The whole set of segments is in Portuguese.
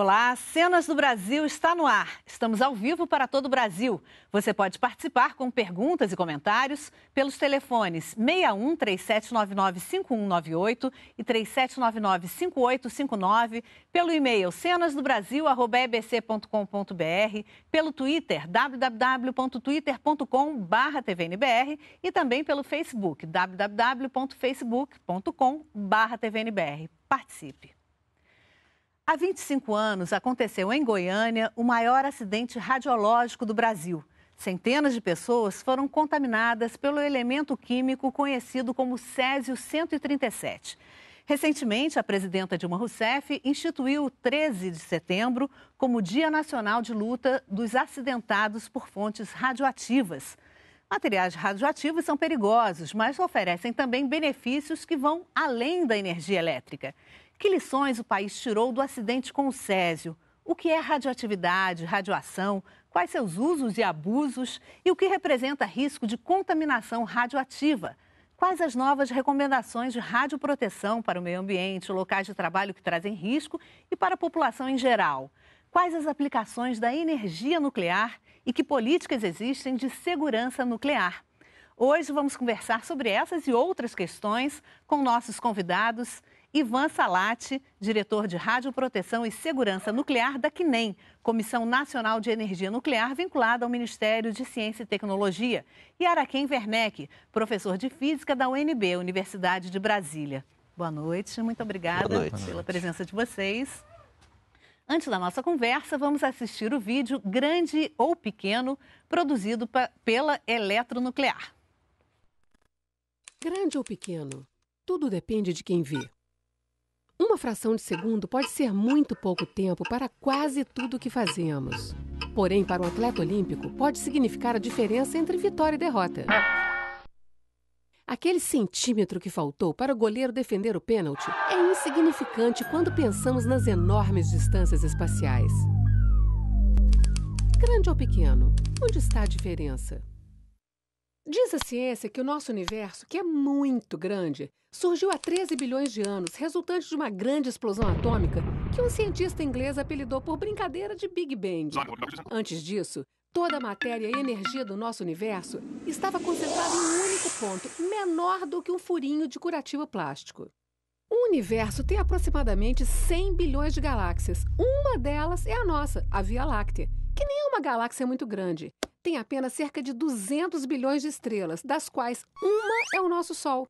Olá, Cenas do Brasil está no ar. Estamos ao vivo para todo o Brasil. Você pode participar com perguntas e comentários pelos telefones 61 3799 e 3799-5859, pelo e-mail cenasdobrasil@bbc.com.br, pelo Twitter www.twitter.com.br e também pelo Facebook www.facebook.com.br. Participe. Há 25 anos aconteceu em Goiânia o maior acidente radiológico do Brasil. Centenas de pessoas foram contaminadas pelo elemento químico conhecido como Césio 137. Recentemente, a presidenta Dilma Rousseff instituiu o 13 de setembro como Dia Nacional de Luta dos Acidentados por Fontes Radioativas. Materiais radioativos são perigosos, mas oferecem também benefícios que vão além da energia elétrica. Que lições o país tirou do acidente com o Césio? O que é radioatividade, radioação? Quais seus usos e abusos? E o que representa risco de contaminação radioativa? Quais as novas recomendações de radioproteção para o meio ambiente, locais de trabalho que trazem risco e para a população em geral? Quais as aplicações da energia nuclear e que políticas existem de segurança nuclear? Hoje vamos conversar sobre essas e outras questões com nossos convidados. Ivan Salati, diretor de Radioproteção e Segurança Nuclear da CNEM, Comissão Nacional de Energia Nuclear vinculada ao Ministério de Ciência e Tecnologia, e Araquém Werneck, professor de Física da UNB, Universidade de Brasília. Boa noite, muito obrigada noite. pela presença de vocês. Antes da nossa conversa, vamos assistir o vídeo Grande ou Pequeno, produzido pela Eletronuclear. Grande ou pequeno, tudo depende de quem vê. Uma fração de segundo pode ser muito pouco tempo para quase tudo o que fazemos. Porém, para um atleta olímpico, pode significar a diferença entre vitória e derrota. Aquele centímetro que faltou para o goleiro defender o pênalti é insignificante quando pensamos nas enormes distâncias espaciais. Grande ou pequeno, onde está a diferença? Diz a ciência que o nosso universo, que é muito grande, surgiu há 13 bilhões de anos, resultante de uma grande explosão atômica que um cientista inglês apelidou por brincadeira de Big Bang. Antes disso, toda a matéria e energia do nosso universo estava concentrada em um único ponto, menor do que um furinho de curativo plástico. O universo tem aproximadamente 100 bilhões de galáxias. Uma delas é a nossa, a Via Láctea, que nem é uma galáxia muito grande, tem apenas cerca de 200 bilhões de estrelas, das quais uma é o nosso Sol.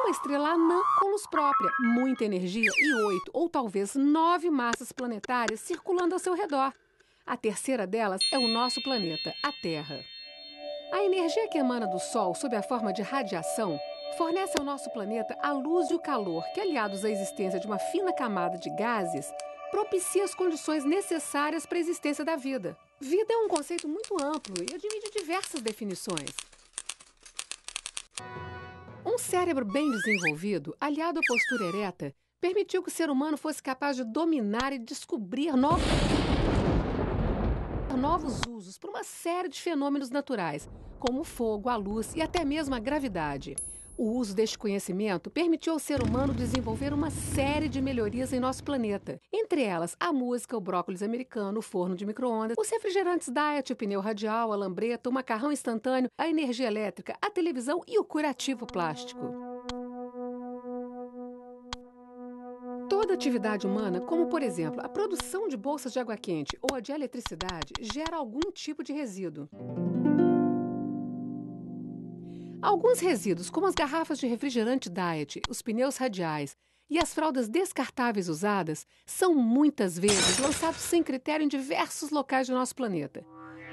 Uma estrela anã com luz própria, muita energia e oito ou talvez nove massas planetárias circulando ao seu redor. A terceira delas é o nosso planeta, a Terra. A energia que emana do Sol sob a forma de radiação fornece ao nosso planeta a luz e o calor, que, aliados à existência de uma fina camada de gases, propicia as condições necessárias para a existência da vida. Vida é um conceito muito amplo e admite diversas definições. Um cérebro bem desenvolvido, aliado à postura ereta, permitiu que o ser humano fosse capaz de dominar e descobrir novos, novos usos para uma série de fenômenos naturais, como o fogo, a luz e até mesmo a gravidade. O uso deste conhecimento permitiu ao ser humano desenvolver uma série de melhorias em nosso planeta, entre elas a música, o brócolis americano, o forno de microondas, os refrigerantes diet, o pneu radial, a lambreta, o macarrão instantâneo, a energia elétrica, a televisão e o curativo plástico. Toda atividade humana, como por exemplo a produção de bolsas de água quente ou a de eletricidade, gera algum tipo de resíduo. Alguns resíduos, como as garrafas de refrigerante diet, os pneus radiais e as fraldas descartáveis usadas, são muitas vezes lançados sem critério em diversos locais do nosso planeta.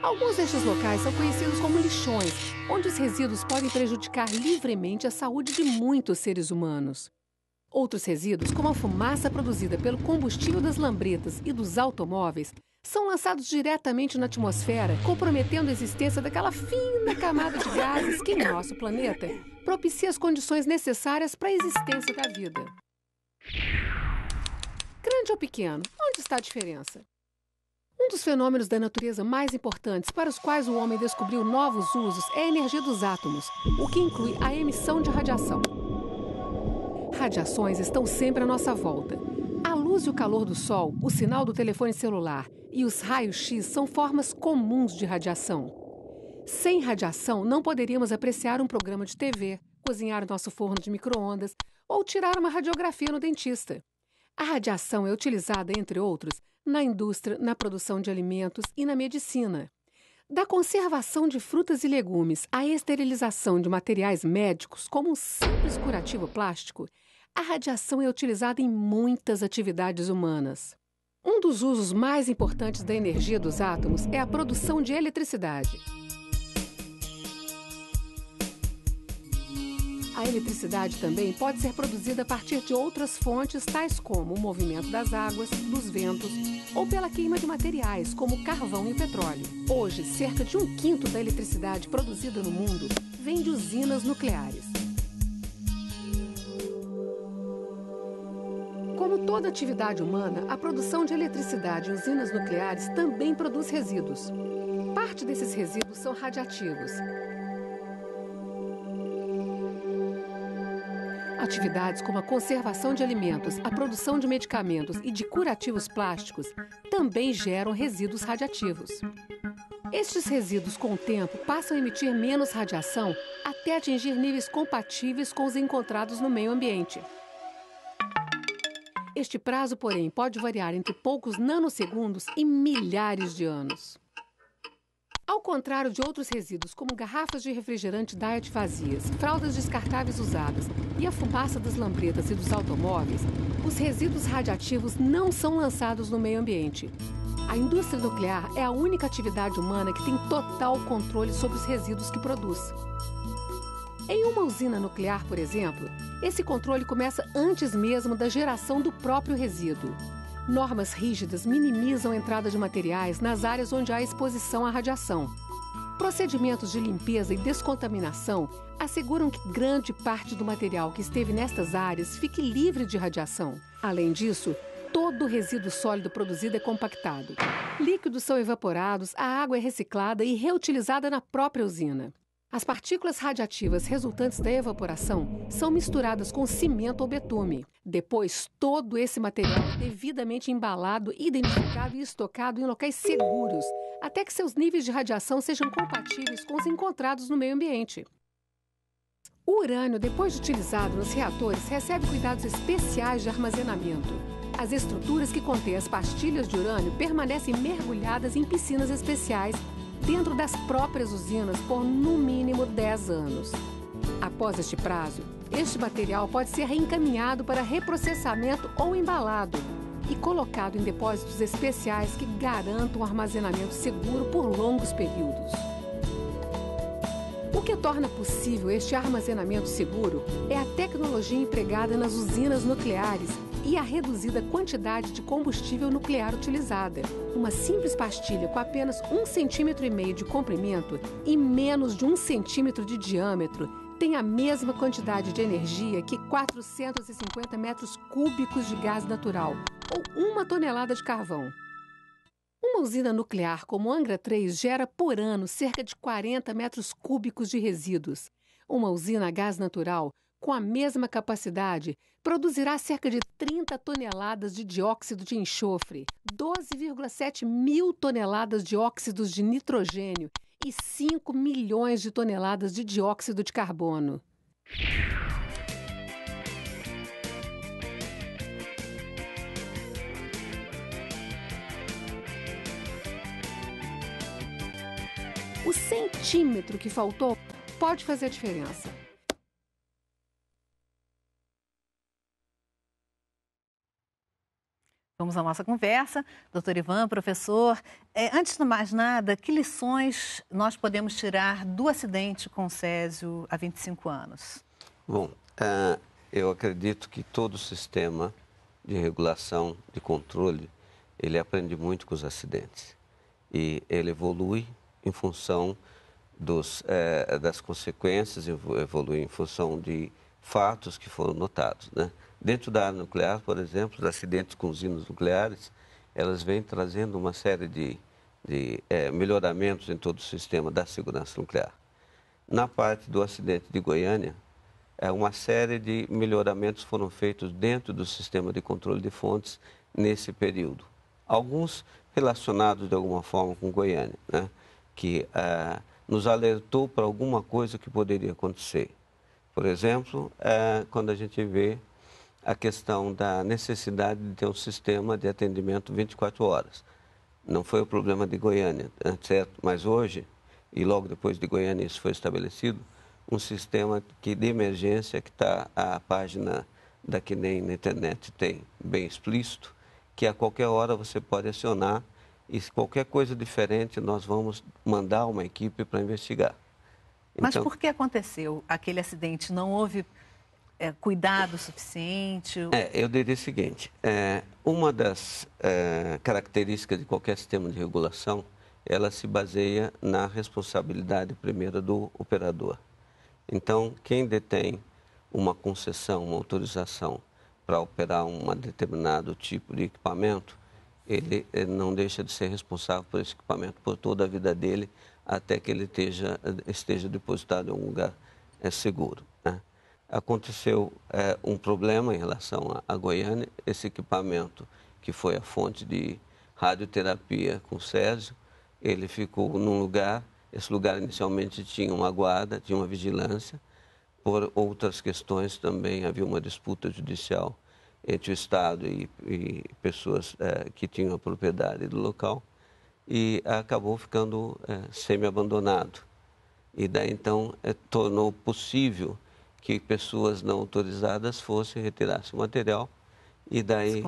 Alguns destes locais são conhecidos como lixões, onde os resíduos podem prejudicar livremente a saúde de muitos seres humanos. Outros resíduos, como a fumaça produzida pelo combustível das lambretas e dos automóveis, são lançados diretamente na atmosfera, comprometendo a existência daquela fina camada de gases que, em nosso planeta, propicia as condições necessárias para a existência da vida. Grande ou pequeno, onde está a diferença? Um dos fenômenos da natureza mais importantes para os quais o homem descobriu novos usos é a energia dos átomos, o que inclui a emissão de radiação. Radiações estão sempre à nossa volta. A luz e o calor do sol, o sinal do telefone celular e os raios-x são formas comuns de radiação. Sem radiação, não poderíamos apreciar um programa de TV, cozinhar o nosso forno de micro-ondas ou tirar uma radiografia no dentista. A radiação é utilizada, entre outros, na indústria, na produção de alimentos e na medicina. Da conservação de frutas e legumes à esterilização de materiais médicos como um simples curativo plástico, a radiação é utilizada em muitas atividades humanas. Um dos usos mais importantes da energia dos átomos é a produção de eletricidade. A eletricidade também pode ser produzida a partir de outras fontes, tais como o movimento das águas, dos ventos ou pela queima de materiais, como carvão e petróleo. Hoje, cerca de um quinto da eletricidade produzida no mundo vem de usinas nucleares. Como toda atividade humana, a produção de eletricidade e usinas nucleares também produz resíduos. Parte desses resíduos são radiativos. Atividades como a conservação de alimentos, a produção de medicamentos e de curativos plásticos também geram resíduos radiativos. Estes resíduos, com o tempo, passam a emitir menos radiação até atingir níveis compatíveis com os encontrados no meio ambiente. Este prazo, porém, pode variar entre poucos nanosegundos e milhares de anos. Ao contrário de outros resíduos, como garrafas de refrigerante diet vazias, fraldas descartáveis usadas e a fumaça das lambretas e dos automóveis, os resíduos radiativos não são lançados no meio ambiente. A indústria nuclear é a única atividade humana que tem total controle sobre os resíduos que produz. Em uma usina nuclear, por exemplo, esse controle começa antes mesmo da geração do próprio resíduo. Normas rígidas minimizam a entrada de materiais nas áreas onde há exposição à radiação. Procedimentos de limpeza e descontaminação asseguram que grande parte do material que esteve nestas áreas fique livre de radiação. Além disso, todo o resíduo sólido produzido é compactado. Líquidos são evaporados, a água é reciclada e reutilizada na própria usina. As partículas radiativas resultantes da evaporação são misturadas com cimento ou betume. Depois, todo esse material é devidamente embalado, identificado e estocado em locais seguros, até que seus níveis de radiação sejam compatíveis com os encontrados no meio ambiente. O urânio, depois de utilizado nos reatores, recebe cuidados especiais de armazenamento. As estruturas que contêm as pastilhas de urânio permanecem mergulhadas em piscinas especiais dentro das próprias usinas por no mínimo 10 anos. Após este prazo, este material pode ser reencaminhado para reprocessamento ou embalado e colocado em depósitos especiais que garantam um armazenamento seguro por longos períodos. O que torna possível este armazenamento seguro é a tecnologia empregada nas usinas nucleares e a reduzida quantidade de combustível nuclear utilizada. Uma simples pastilha com apenas 1,5 cm de comprimento e menos de 1 cm de diâmetro tem a mesma quantidade de energia que 450 metros cúbicos de gás natural ou uma tonelada de carvão. Uma usina nuclear como Angra 3 gera por ano cerca de 40 metros cúbicos de resíduos. Uma usina a gás natural com a mesma capacidade produzirá cerca de 30 toneladas de dióxido de enxofre, 12,7 mil toneladas de óxidos de nitrogênio e 5 milhões de toneladas de dióxido de carbono. O centímetro que faltou pode fazer a diferença. Vamos à nossa conversa. Doutor Ivan, professor, é, antes de mais nada, que lições nós podemos tirar do acidente com o Césio há 25 anos? Bom, uh, eu acredito que todo sistema de regulação, de controle, ele aprende muito com os acidentes. E ele evolui em função dos, uh, das consequências, evolui em função de fatos que foram notados, né? Dentro da área nuclear, por exemplo, os acidentes com usinas nucleares, elas vêm trazendo uma série de, de é, melhoramentos em todo o sistema da segurança nuclear. Na parte do acidente de Goiânia, é, uma série de melhoramentos foram feitos dentro do sistema de controle de fontes nesse período. Alguns relacionados de alguma forma com Goiânia, né? que eh, nos alertou para alguma coisa que poderia acontecer. Por exemplo, quando a gente vê a questão da necessidade de ter um sistema de atendimento 24 horas. Não foi o problema de Goiânia, né, certo? Mas hoje, e logo depois de Goiânia isso foi estabelecido, um sistema que, de emergência que está a página da que nem na internet tem bem explícito, que a qualquer hora você pode acionar e se qualquer coisa diferente nós vamos mandar uma equipe para investigar. Mas então, por que aconteceu aquele acidente? Não houve é, cuidado suficiente? É, eu diria o seguinte: é, uma das é, características de qualquer sistema de regulação ela se baseia na responsabilidade primeira do operador. Então, quem detém uma concessão, uma autorização para operar um determinado tipo de equipamento, ele, eh, não deixa de ser responsável por esse equipamento por toda a vida dele até que ele esteja, esteja depositado em um lugar é, seguro aconteceu é, um problema em relação à Goiânia. Esse equipamento, que foi a fonte de radioterapia com Césio, ele ficou num lugar. Esse lugar inicialmente tinha uma guarda, tinha uma vigilância. Por outras questões também havia uma disputa judicial entre o Estado e, e pessoas é, que tinham a propriedade do local e acabou ficando é, semi-abandonado. E daí então é, tornou possível que pessoas não autorizadas fossem retirar o material e daí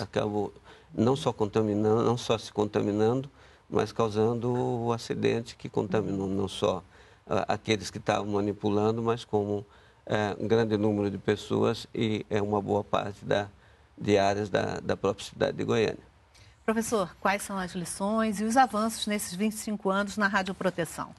acabou não só contaminando, não só se contaminando, mas causando o acidente que contaminou não só aqueles que estavam manipulando, mas como é, um grande número de pessoas e é uma boa parte da, de áreas da, da própria cidade de Goiânia. Professor, quais são as lições e os avanços nesses 25 anos na radioproteção?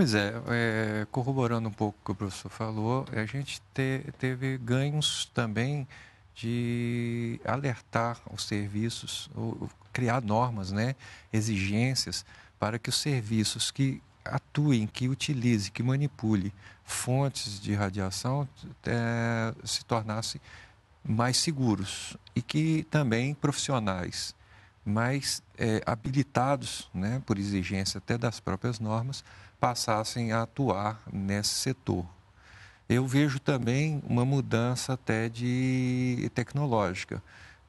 Pois é, é, corroborando um pouco o que o professor falou, a gente te, teve ganhos também de alertar os serviços, ou, criar normas, né, exigências para que os serviços que atuem, que utilize, que manipule fontes de radiação é, se tornassem mais seguros e que também profissionais mais é, habilitados, né, por exigência até das próprias normas, passassem a atuar nesse setor. Eu vejo também uma mudança até de tecnológica.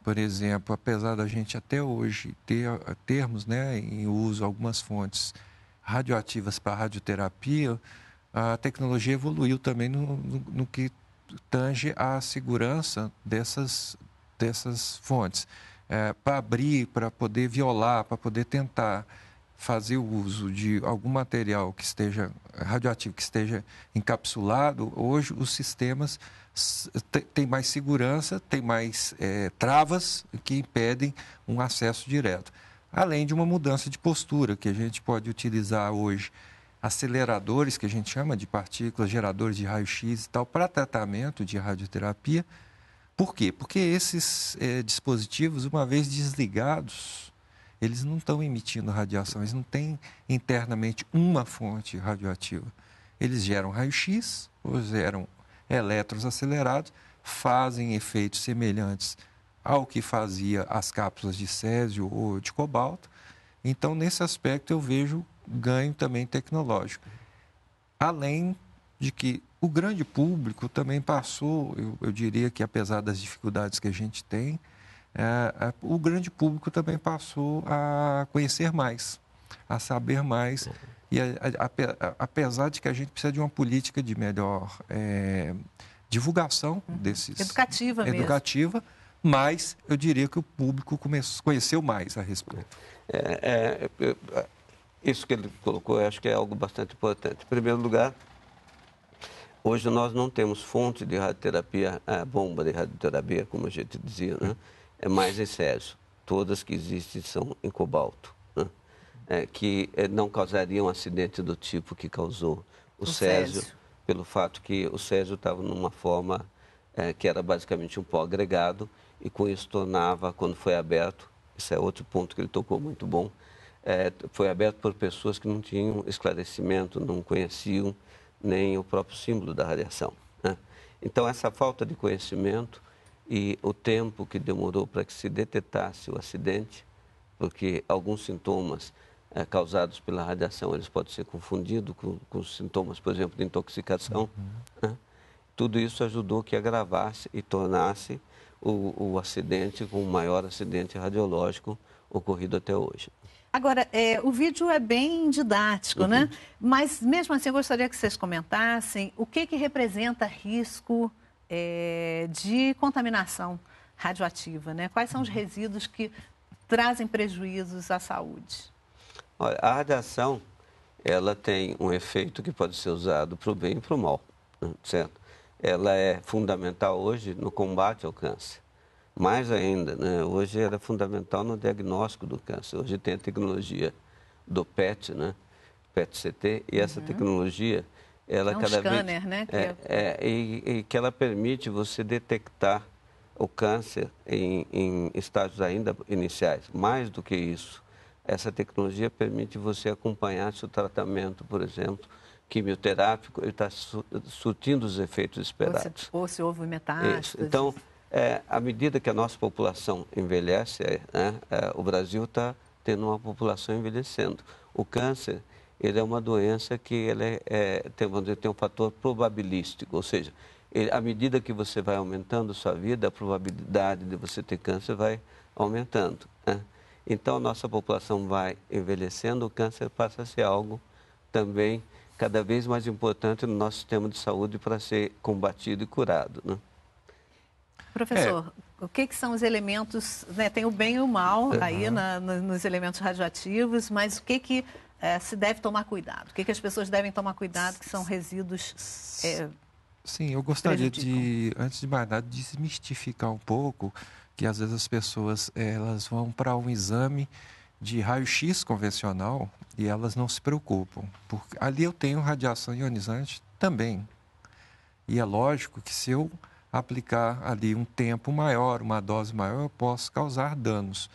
Por exemplo, apesar da gente até hoje ter, termos né, em uso algumas fontes radioativas para radioterapia, a tecnologia evoluiu também no, no, no que tange à segurança dessas, dessas fontes. É, para abrir, para poder violar, para poder tentar fazer o uso de algum material que esteja radioativo que esteja encapsulado, hoje os sistemas têm mais segurança, têm mais é, travas que impedem um acesso direto. Além de uma mudança de postura, que a gente pode utilizar hoje aceleradores, que a gente chama de partículas, geradores de raio-x e tal, para tratamento de radioterapia. Por quê? Porque esses é, dispositivos, uma vez desligados, eles não estão emitindo radiação, eles não têm internamente uma fonte radioativa. Eles geram raio-x, ou geram elétrons acelerados, fazem efeitos semelhantes ao que fazia as cápsulas de césio ou de cobalto. Então, nesse aspecto, eu vejo ganho também tecnológico. Além de que o grande público também passou, eu, eu diria que apesar das dificuldades que a gente tem, é, é, o grande público também passou a conhecer mais, a saber mais. E a, a, a, apesar de que a gente precisa de uma política de melhor é, divulgação uhum. desses. Educativa, educativa mas eu diria que o público comece, conheceu mais a respeito. É é, é, é, isso que ele colocou, eu acho que é algo bastante importante. Em primeiro lugar, hoje nós não temos fonte de radioterapia, a bomba de radioterapia, como a gente dizia, né? é mais excesso. Todas que existem são em cobalto, né? é, que eh, não causariam um acidente do tipo que causou o, o césio, césio, pelo fato que o césio estava numa forma é, que era basicamente um pó agregado e com isso tornava, quando foi aberto, esse é outro ponto que ele tocou muito bom, é, foi aberto por pessoas que não tinham esclarecimento, não conheciam nem o próprio símbolo da radiação. Né? Então, essa falta de conhecimento e o tempo que demorou para que se detetasse o acidente, porque alguns sintomas é, causados pela radiação eles podem ser confundidos com, com sintomas, por exemplo, de intoxicação. Uhum. Né? Tudo isso ajudou que agravasse e tornasse o, o acidente com o maior acidente radiológico ocorrido até hoje. Agora, é, o vídeo é bem didático, né? uhum. né? Mas mesmo assim, eu gostaria que vocês comentassem o que, que representa risco é, de contaminação radioativa? Né? Quais são os uhum. resíduos que trazem prejuízos à saúde? Olha, a radiação ela tem um efeito que pode ser usado para o bem e para o mal, né? certo? Ela é fundamental hoje no combate ao câncer. Mais ainda, né? hoje era fundamental no diagnóstico do câncer. Hoje tem a tecnologia do PET, né? PET-CT, e essa uhum. tecnologia ela é um cada scanner, vez, né? É, é, e, e, que ela permite você detectar o câncer em, em estágios ainda iniciais. Mais do que isso, essa tecnologia permite você acompanhar se o tratamento, por exemplo, quimioterápico está surtindo os efeitos esperados. Ou se, ou se houve Isso. Então, é, à medida que a nossa população envelhece, é, né, é o Brasil está tendo uma população envelhecendo. O câncer ele é uma doença que ele é, é vamos tem, tem um fator probabilístico, ou seja, ele, à medida que você vai aumentando sua vida, a probabilidade de você ter câncer vai aumentando. Né? Então, nossa população vai envelhecendo, o câncer passa a ser algo também cada vez mais importante no nosso sistema de saúde para ser combatido e curado. Né? Professor, é. o que, que, são os elementos, né, tem o bem e o mal uhum. aí na, nos elementos radioativos, mas o que, que é, se deve tomar cuidado? O que, que, as pessoas devem tomar cuidado que são resíduos. É, Sim, eu gostaria de, antes de mais nada, desmistificar um pouco que às vezes as pessoas elas vão para um exame de raio-x convencional e elas não se preocupam, porque ali eu tenho radiação ionizante também. E é lógico que se eu aplicar ali um tempo maior, uma dose maior, eu posso causar danos.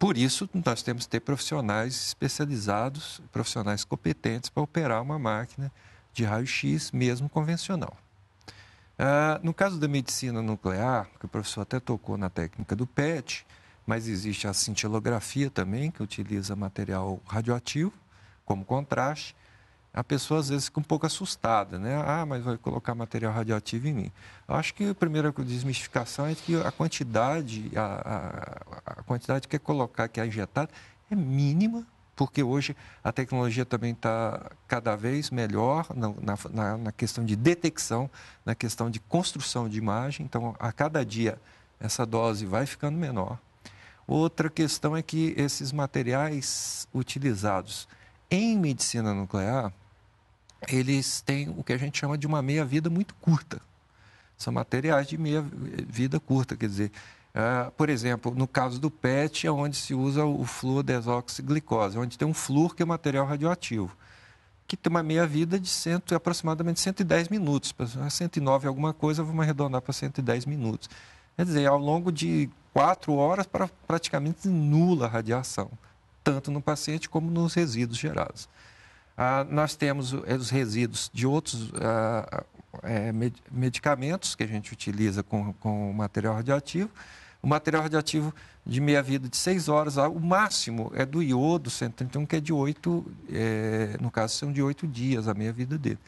Por isso, nós temos que ter profissionais especializados, profissionais competentes para operar uma máquina de raio-x, mesmo convencional. Ah, no caso da medicina nuclear, que o professor até tocou na técnica do PET, mas existe a cintilografia também, que utiliza material radioativo como contraste, a pessoa às vezes fica um pouco assustada, né? Ah, mas vai colocar material radioativo em mim. Eu acho que a primeira desmistificação é que a quantidade, a, a, a quantidade que é colocar, que é injetada, é mínima, porque hoje a tecnologia também está cada vez melhor na, na, na questão de detecção, na questão de construção de imagem. Então, a cada dia, essa dose vai ficando menor. Outra questão é que esses materiais utilizados em medicina nuclear, eles têm o que a gente chama de uma meia-vida muito curta. São materiais de meia-vida curta, quer dizer, uh, por exemplo, no caso do PET, é onde se usa o desoxiglicose, é onde tem um flúor que é um material radioativo, que tem uma meia-vida de cento, aproximadamente 110 minutos. 109 alguma coisa, vamos arredondar para 110 minutos. Quer dizer, ao longo de quatro horas, pra, praticamente nula a radiação, tanto no paciente como nos resíduos gerados. Ah, nós temos é, os resíduos de outros ah, ah é, medicamentos que a gente utiliza com, com material radioativo. O material radioativo de meia-vida de 6 horas, ah, o máximo é do iodo 131, que é de 8, é, no caso, são de 8 dias a meia-vida dele.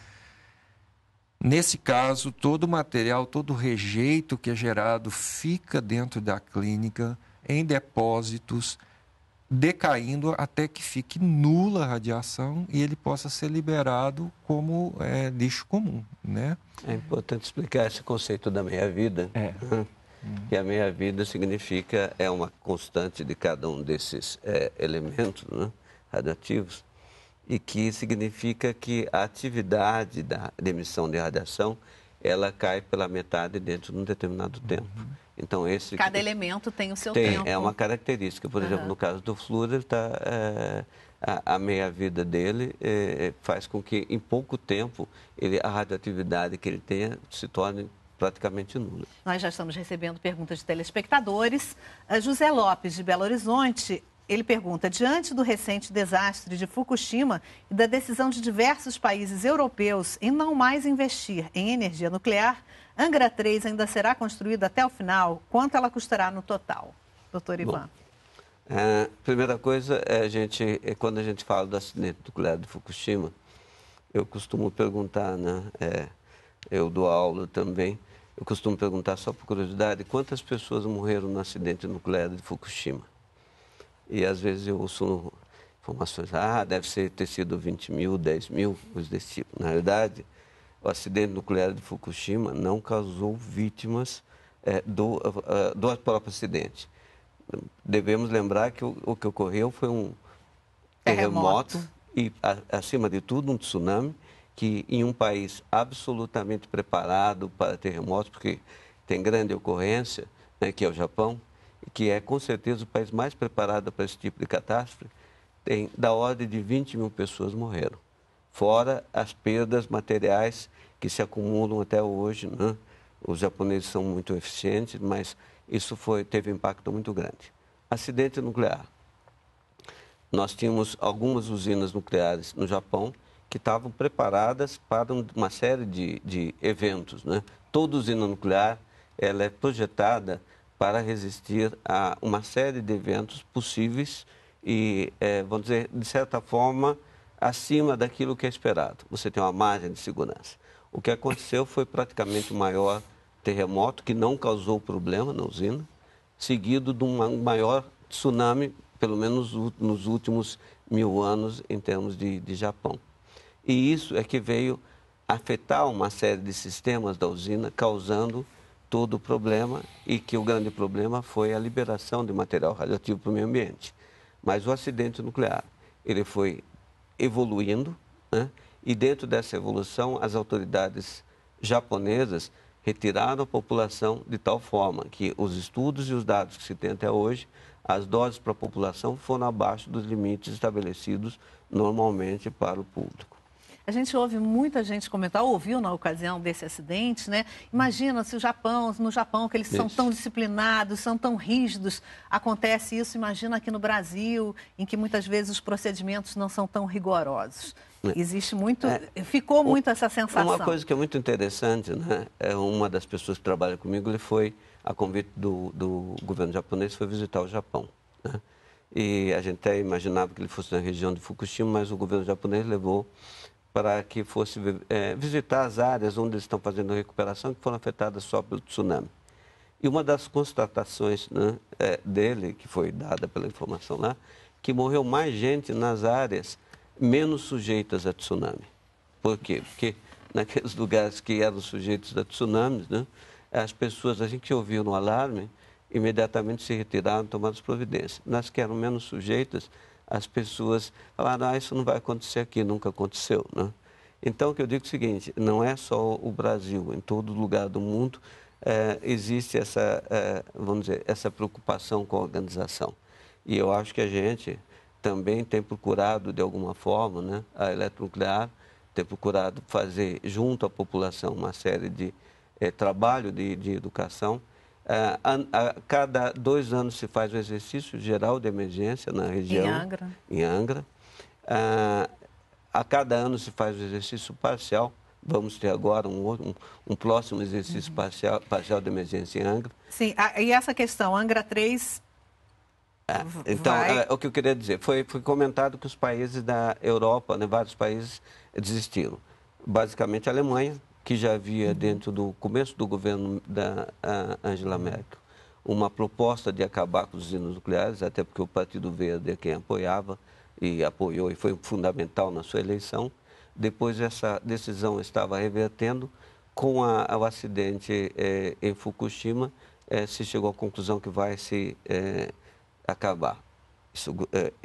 Nesse caso, todo o material, todo o rejeito que é gerado fica dentro da clínica, em depósitos, decaindo até que fique nula a radiação e ele possa ser liberado como é, lixo comum, né? É importante explicar esse conceito da meia-vida. É. Né? Que a meia-vida significa, é uma constante de cada um desses é, elementos né, radioativos e que significa que a atividade da emissão de radiação, ela cai pela metade dentro de um determinado tempo. Uhum. Então, esse... Cada que... elemento tem o seu tem, tempo. É uma característica. Por uhum. exemplo, no caso do flúor, ele está é, eh, a, a meia-vida dele é, faz com que, em pouco tempo, ele, a radioatividade que ele tenha se torne praticamente nula. Nós já estamos recebendo perguntas de telespectadores. A eh, José Lopes, de Belo Horizonte, ele pergunta: diante do recente desastre de Fukushima e da decisão de diversos países europeus em não mais investir em energia nuclear, Angra 3 ainda será construída até o final? Quanto ela custará no total, doutor Ivan? Bom, é, primeira coisa, é a gente, é quando a gente fala do acidente nuclear de Fukushima, eu costumo perguntar, né, é, eu dou aula também, eu costumo perguntar só por curiosidade, quantas pessoas morreram no acidente nuclear de Fukushima? E às vezes eu ouço informações, ah, deve ser, ter sido 20 mil, 10 mil, coisas desse tipo. Na realidade, o acidente nuclear de Fukushima não causou vítimas é, do, uh, do próprio acidente. Devemos lembrar que o, o que ocorreu foi um terremoto, terremoto e, a, acima de tudo, um tsunami, que em um país absolutamente preparado para terremotos, porque tem grande ocorrência, né, que é o Japão, que é com certeza o país mais preparado para esse tipo de catástrofe, tem da ordem de 20 mil pessoas morreram fora as perdas materiais que se acumulam até hoje. Né? Os japoneses são muito eficientes, mas isso foi, teve impacto muito grande. Acidente nuclear. Nós tínhamos algumas usinas nucleares no Japão que estavam preparadas para uma série de, de eventos. Né? Toda usina nuclear ela é projetada para resistir a uma série de eventos possíveis e, é, vamos dizer, de certa forma, acima daquilo que é esperado. Você tem uma margem de segurança. O que aconteceu foi praticamente o maior terremoto que não causou problema na usina, seguido de um maior tsunami, pelo menos nos últimos mil anos em termos de, de Japão. E isso é que veio afetar uma série de sistemas da usina, causando todo o problema e que o grande problema foi a liberação de material radioativo para o meio ambiente. Mas o acidente nuclear, ele foi evoluindo, né? e dentro dessa evolução, as autoridades japonesas retiraram a população de tal forma que os estudos e os dados que se tem até hoje, as doses para a população foram abaixo dos limites estabelecidos normalmente para o público. A gente ouve muita gente comentar, ouviu na ocasião desse acidente, né? Imagina se o Japão, no Japão, que eles isso. são tão disciplinados, são tão rígidos, acontece isso, imagina aqui no Brasil, em que muitas vezes os procedimentos não são tão rigorosos. É. Existe muito, é, ficou muito essa sensação. Uma coisa que é muito interessante, né? É uma das pessoas que trabalha comigo, ele foi, a convite do, do governo japonês, foi visitar o Japão. Né? E a gente até imaginava que ele fosse na região de Fukushima, mas o governo japonês levou para que fosse é, visitar as áreas onde eles estão fazendo recuperação que foram afetadas só pelo tsunami. E uma das constatações né, é, dele, que foi dada pela informação lá, que morreu mais gente nas áreas menos sujeitas a tsunami. Por quê? Porque naqueles lugares que eram sujeitos a tsunamis, né, as pessoas, a gente ouviu no alarme, imediatamente se retiraram, tomaram as providências. Nas que eram menos sujeitas, as pessoas falaram, ah, isso não vai acontecer aqui, nunca aconteceu, né? Então, o que eu digo é o seguinte, não é só o Brasil, em todo lugar do mundo é, existe essa, é, vamos dizer, essa preocupação com a organização. E eu acho que a gente também tem procurado, de alguma forma, né, a eletronuclear, tem procurado fazer junto à população uma série de é, trabalho de, de educação ah, a, a, cada dois anos se faz o exercício geral de emergência na região. Em Angra. Em Angra. Ah, a cada ano se faz o exercício parcial. Vamos ter agora um, outro, um, um próximo exercício uhum. parcial, parcial de emergência em Angra. Sim, e essa questão, Angra 3. É, então, vai... É, o que eu queria dizer, foi, foi comentado que os países da Europa, né, vários países, desistiram. Basicamente a Alemanha, que já havia dentro do começo do governo da Angela Merkel uma proposta de acabar com os usinas nucleares, até porque o Partido Verde é quem apoiava e apoiou e foi fundamental na sua eleição. Depois essa decisão estava revertendo com a, o acidente eh, em Fukushima, eh, se chegou à conclusão que vai se eh, acabar. Isso,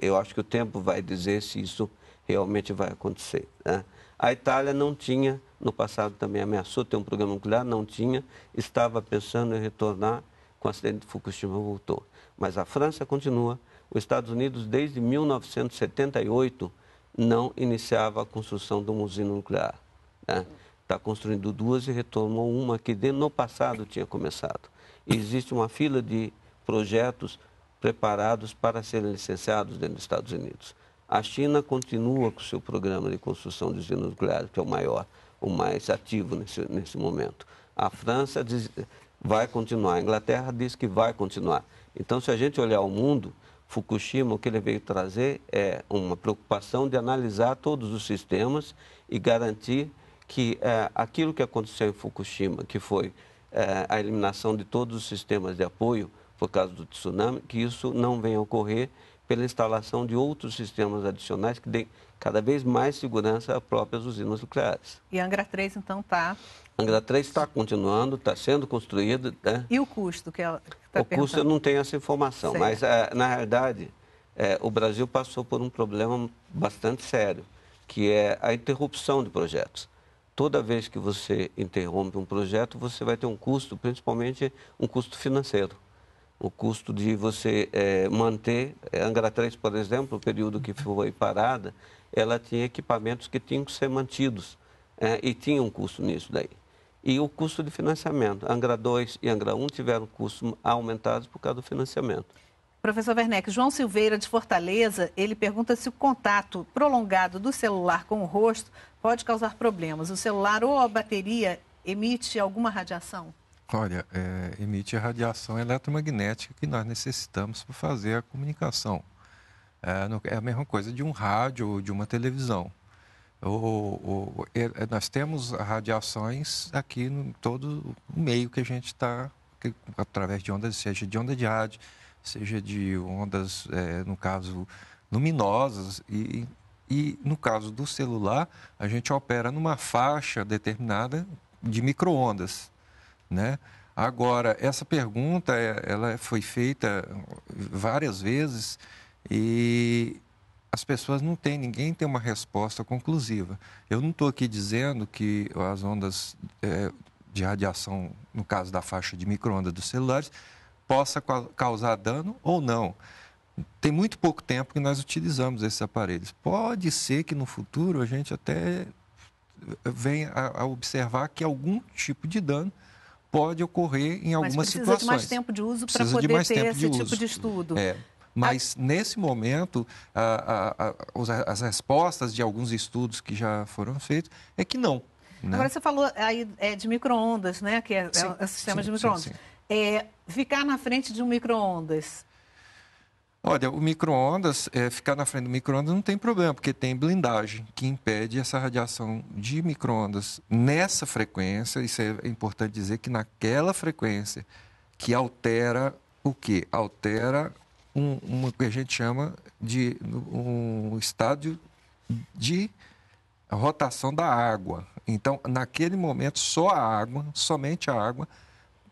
eu acho que o tempo vai dizer se isso realmente vai acontecer. Né? A Itália não tinha no passado também ameaçou ter um programa nuclear, não tinha, estava pensando em retornar. Com o acidente de Fukushima voltou. Mas a França continua. Os Estados Unidos, desde 1978, não iniciava a construção de uma usina nuclear. Né? Está construindo duas e retomou uma que no passado tinha começado. E existe uma fila de projetos preparados para serem licenciados dentro dos Estados Unidos. A China continua com o seu programa de construção de usinas nucleares, que é o maior o mais ativo nesse, nesse momento. A França diz, vai continuar, a Inglaterra diz que vai continuar. Então, se a gente olhar o mundo, Fukushima, o que ele veio trazer é uma preocupação de analisar todos os sistemas e garantir que é, aquilo que aconteceu em Fukushima, que foi é, a eliminação de todos os sistemas de apoio por causa do tsunami, que isso não venha a ocorrer pela instalação de outros sistemas adicionais que deem cada vez mais segurança às próprias usinas nucleares. E Angra 3, então, está... Angra 3 está continuando, está sendo construído. Né? E o custo que ela está O custo eu não tenho essa informação, certo. mas, eh, na realidade, é, o Brasil passou por um problema bastante sério, que é a interrupção de projetos toda vez que você interrompe um projeto, você vai ter um custo, principalmente um custo financeiro o custo de você é, manter. É, Angra 3, por exemplo, o período que foi parada, ela tinha equipamentos que tinham que ser mantidos é, e tinha um custo nisso daí. E o custo de financiamento. Angra 2 e Angra 1 tiveram custos aumentados por causa do financiamento. Professor Werneck, João Silveira de Fortaleza, ele pergunta se o contato prolongado do celular com o rosto pode causar problemas. O celular ou a bateria emite alguma radiação? Olha, é, emite a radiação eletromagnética que nós necessitamos para fazer a comunicação. É, é, a mesma coisa de um rádio ou de uma televisão. É, é, nós temos radiações aqui no todo o meio que a gente está, através de ondas, seja de onda de rádio, seja de ondas, é, no caso, luminosas. E, e no caso do celular, a gente opera numa faixa determinada de microondas né? Agora, essa pergunta, é, ela foi feita várias vezes e as pessoas não têm, ninguém tem uma resposta conclusiva. Eu não estou aqui dizendo que as ondas é, de radiação, no caso da faixa de micro-ondas dos celulares, possa causar dano ou não. Tem muito pouco tempo que nós utilizamos esses aparelhos. Pode ser que no futuro a gente até venha a observar que algum tipo de dano pode ocorrer em algumas mas situações. De mais tempo de uso para poder ter esse tipo uso. de estudo. É. Mas, a... nesse momento, a, a, as respostas de alguns estudos que já foram feitos é que não. Né? Agora, você falou aí é, de microondas, né? que é, é o sistema sim, de microondas. É, ficar na frente de um microondas Olha, o micro-ondas, é, ficar na frente do micro-ondas não tem problema, porque tem blindagem que impede essa radiação de micro-ondas nessa frequência. Isso é importante dizer que naquela frequência que altera o que? Altera um, que a gente chama de um estádio de rotação da água. Então, naquele momento, só a água, somente a água,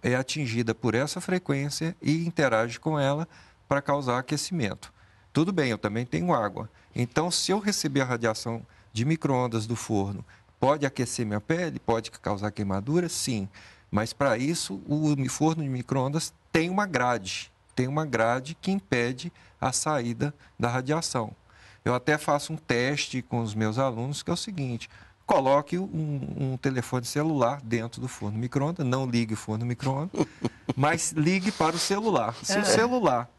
é atingida por essa frequência e interage com ela para causar aquecimento. Tudo bem, eu também tenho água. Então, se eu receber a radiação de microondas do forno, pode aquecer minha pele, pode causar queimadura, sim. Mas para isso, o forno de microondas tem uma grade, tem uma grade que impede a saída da radiação. Eu até faço um teste com os meus alunos que é o seguinte: coloque um, um telefone celular dentro do forno microondas, não ligue o forno microondas, mas ligue para o celular. Se é. o celular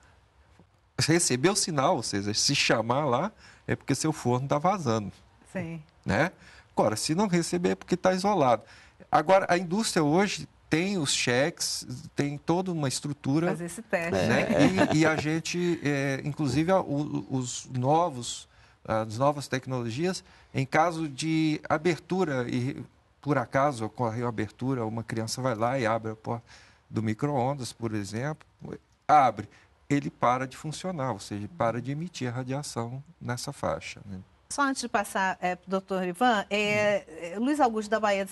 receber o sinal, ou seja, se chamar lá é porque seu forno está vazando. Sim. Né? Agora, se não receber é porque está isolado. Agora, a indústria hoje tem os cheques, tem toda uma estrutura. Fazer esse teste. Né? É. E, e, a gente, é, inclusive, os, os novos, as novas tecnologias, em caso de abertura, e por acaso ocorreu abertura, uma criança vai lá e abre a porta do micro-ondas, por exemplo, abre ele para de funcionar, ou seja, para de emitir radiação nessa faixa. Né? Só antes de passar, é, doutor Ivan, é, é, Luiz Augusto da Bahia,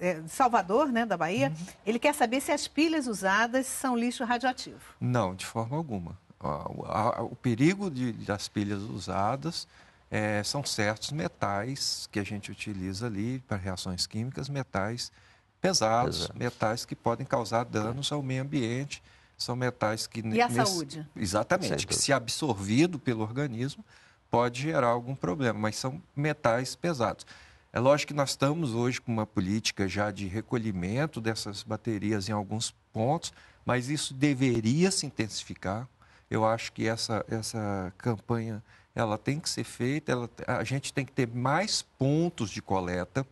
é, Salvador, né, da Bahia, uhum. ele quer saber se as pilhas usadas são lixo radioativo. Não, de forma alguma. O, a, o perigo de, das pilhas usadas é, são certos metais que a gente utiliza ali para reações químicas, metais pesados, pesados. metais que podem causar danos ao meio ambiente são metais que... E a nesse, saúde. Exatamente, que se absorvido pelo organismo, pode gerar algum problema, mas são metais pesados. É lógico que nós estamos hoje com uma política já de recolhimento dessas baterias em alguns pontos, mas isso deveria se intensificar. Eu acho que essa, essa campanha ela tem que ser feita, ela, a gente tem que ter mais pontos de coleta,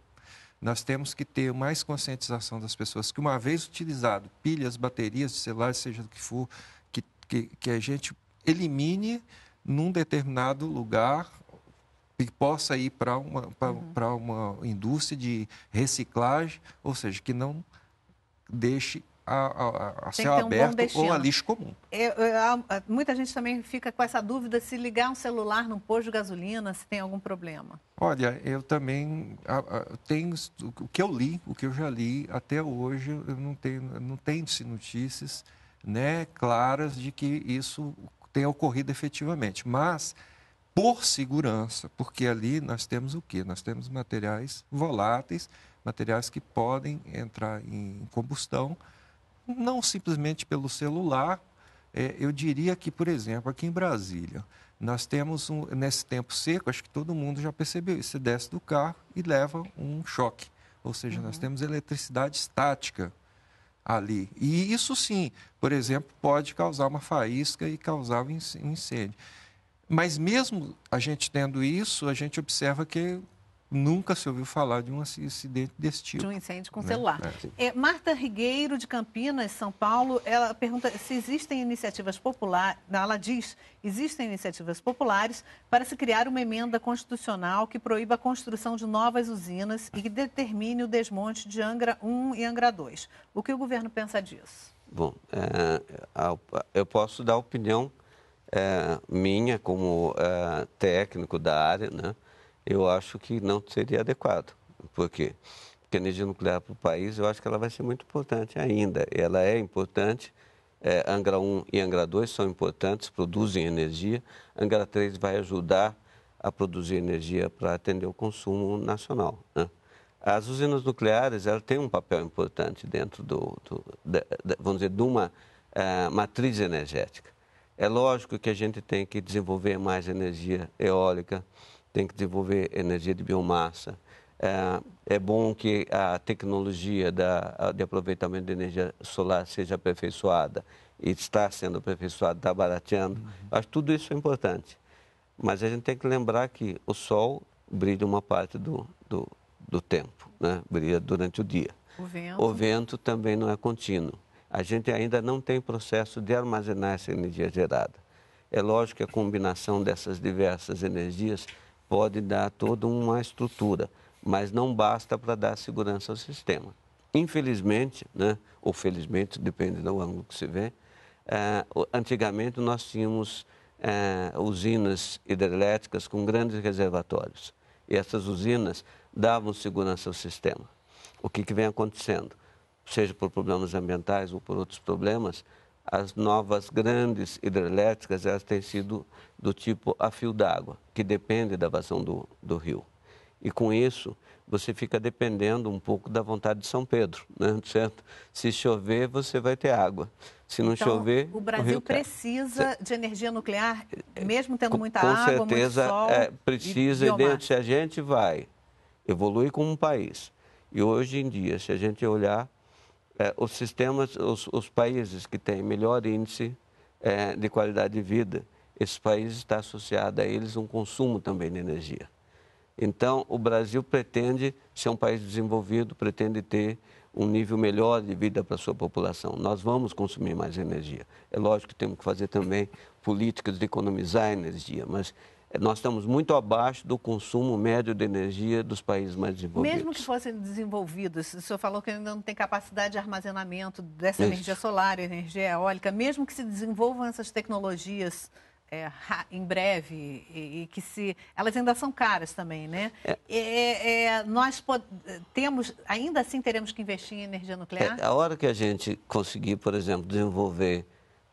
nós temos que ter mais conscientização das pessoas que, uma vez utilizado, pilhas, baterias, celulares, seja do que for, que, que, que a gente elimine num determinado lugar e possa ir para uma, para uhum. uma indústria de reciclagem, ou seja, que não deixe a, a, a céu um aberto ou a lixo comum. Eu, é, eu, é, muita gente também fica com essa dúvida se ligar um celular num posto de gasolina, se tem algum problema. Olha, eu também tenho o que eu li, o que eu já li até hoje, eu não tenho, não tenho notícias, né, claras de que isso tenha ocorrido efetivamente, mas por segurança, porque ali nós temos o quê? Nós temos materiais voláteis, materiais que podem entrar em combustão não simplesmente pelo celular. É, eu diria que, por exemplo, aqui em Brasília, nós temos, um, nesse tempo seco, acho que todo mundo já percebeu isso, você desce do carro e leva um choque. Ou seja, uhum. nós temos eletricidade estática ali. E isso sim, por exemplo, pode causar uma faísca e causar um incêndio. Mas mesmo a gente tendo isso, a gente observa que Nunca se ouviu falar de um acidente desse tipo. De um tipo, incêndio com né? celular. É. É, Marta Rigueiro, de Campinas, São Paulo, ela pergunta se existem iniciativas populares. Ela diz: existem iniciativas populares para se criar uma emenda constitucional que proíba a construção de novas usinas e que determine o desmonte de Angra 1 e Angra 2. O que o governo pensa disso? Bom, é, eu posso dar opinião é, minha como é, técnico da área, né? eu acho que não seria adequado. Por quê? Porque a energia nuclear para o país, eu acho que ela vai ser muito importante ainda. Ela é importante, é, Angra 1 e Angra 2 são importantes, produzem energia. Angra 3 vai ajudar a produzir energia para atender o consumo nacional. Né? As usinas nucleares ela tem um papel importante dentro do, do vamos dizer, de uma uh, matriz energética. É lógico que a gente tem que desenvolver mais energia eólica, tem que desenvolver energia de biomassa. É, é bom que a tecnologia da, de aproveitamento de energia solar seja aperfeiçoada e está sendo aperfeiçoada, está barateando. Uhum. Acho que tudo isso é importante. Mas a gente tem que lembrar que o sol brilha uma parte do, do, do tempo, né? brilha durante o dia. O vento. o vento também não é contínuo. A gente ainda não tem processo de armazenar essa energia gerada. É lógico que a combinação dessas diversas energias pode dar toda uma estrutura, mas não basta para dar segurança ao sistema. Infelizmente, né, ou felizmente, depende do ângulo que se vê, eh, antigamente nós tínhamos eh, usinas hidrelétricas com grandes reservatórios. E essas usinas davam segurança ao sistema. O que, que vem acontecendo? Seja por problemas ambientais ou por outros problemas, as novas grandes hidrelétricas elas têm sido do tipo a fio d'água, que depende da vazão do, do rio. E com isso, você fica dependendo um pouco da vontade de São Pedro, né? certo? Se chover, você vai ter água. Se não então, chover, o Brasil o precisa cai. de energia nuclear, é, mesmo tendo com, muita com água, certeza, muito sol. É, precisa e, e se a gente vai evoluir como um país. E hoje em dia, se a gente olhar, é, os sistemas, os, os, países que têm melhor índice é, de qualidade de vida, esses países está associado a eles um consumo também de energia. Então, o Brasil pretende ser um país desenvolvido, pretende ter um nível melhor de vida para a sua população. Nós vamos consumir mais energia. É lógico que temos que fazer também políticas de economizar energia, mas nós estamos muito abaixo do consumo médio de energia dos países mais desenvolvidos. Mesmo que fossem desenvolvidos, o senhor falou que ainda não tem capacidade de armazenamento dessa Isso. energia solar, energia eólica, mesmo que se desenvolvam essas tecnologias é, em breve e, e, que se elas ainda são caras também, né? É. É, nós pod, temos ainda assim teremos que investir em energia nuclear. É, a hora que a gente conseguir, por exemplo, desenvolver